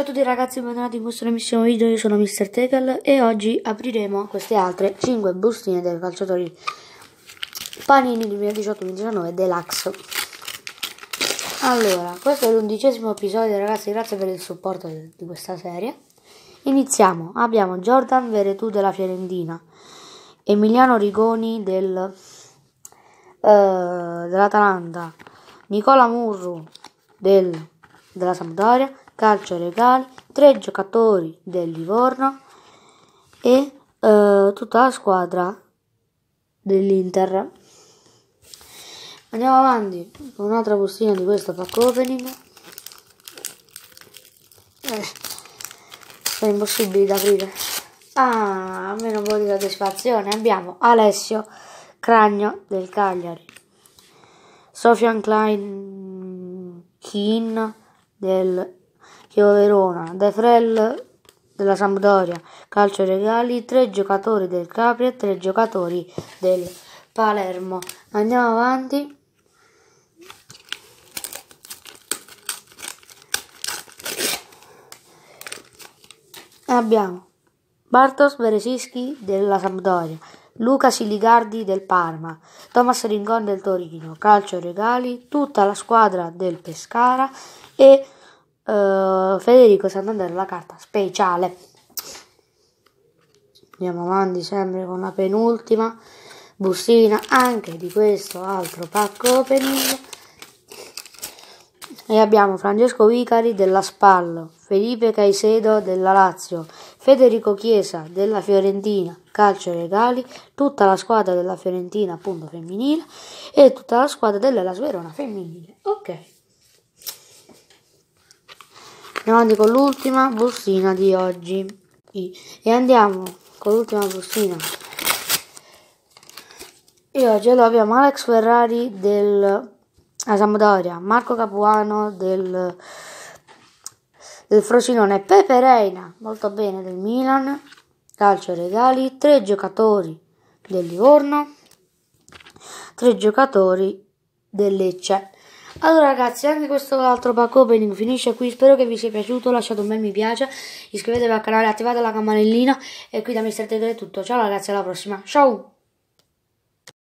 Ciao a tutti ragazzi, benvenuti in questo nuovissimo video, io sono Mr. Tekel e oggi apriremo queste altre 5 bustine dei calciatori Panini 2018-2019 Deluxe. Allora, questo è l'undicesimo episodio ragazzi, grazie per il supporto di questa serie. Iniziamo, abbiamo Jordan Veretù della Fiorentina, Emiliano Rigoni del, uh, dell'Atalanta, Nicola Murru del, della Sampdoria, calcio regale, tre giocatori del Livorno e eh, tutta la squadra dell'Inter. Andiamo avanti con un'altra bustina di questo pack opening. Eh, è impossibile da aprire. Ah, almeno un po' di soddisfazione. Abbiamo Alessio Cragno del Cagliari, Sofian Klein Kin del Chievo Verona, De Frel della Sampdoria, calcio regali, tre giocatori del Capri e tre giocatori del Palermo. Andiamo avanti. Abbiamo Bartos Beresischi della Sampdoria, Luca Siligardi del Parma, Thomas Ringon del Torino, Calcio Regali, tutta la squadra del Pescara e uh, Federico Santander la carta speciale. Andiamo avanti sempre con la penultima bustina anche di questo altro pacco opening. E abbiamo Francesco Vicari della Spallo, Felipe Caicedo della Lazio, Federico Chiesa della Fiorentina, calcio regali, tutta la squadra della Fiorentina appunto femminile e tutta la squadra della Sverona femminile. Ok andiamo avanti con l'ultima bustina di oggi e andiamo con l'ultima bustina e oggi allora abbiamo Alex Ferrari del ah, Sampdoria, Marco Capuano del, del Frosinone, Pepe Reina, molto bene, del Milan, calcio regali, tre giocatori del Livorno, tre giocatori del Lecce. Allora ragazzi, anche questo altro pack opening finisce qui, spero che vi sia piaciuto, lasciate un bel mi piace, iscrivetevi al canale, attivate la campanellina e qui da Mr. Tegre è tutto, ciao ragazzi, alla prossima, ciao!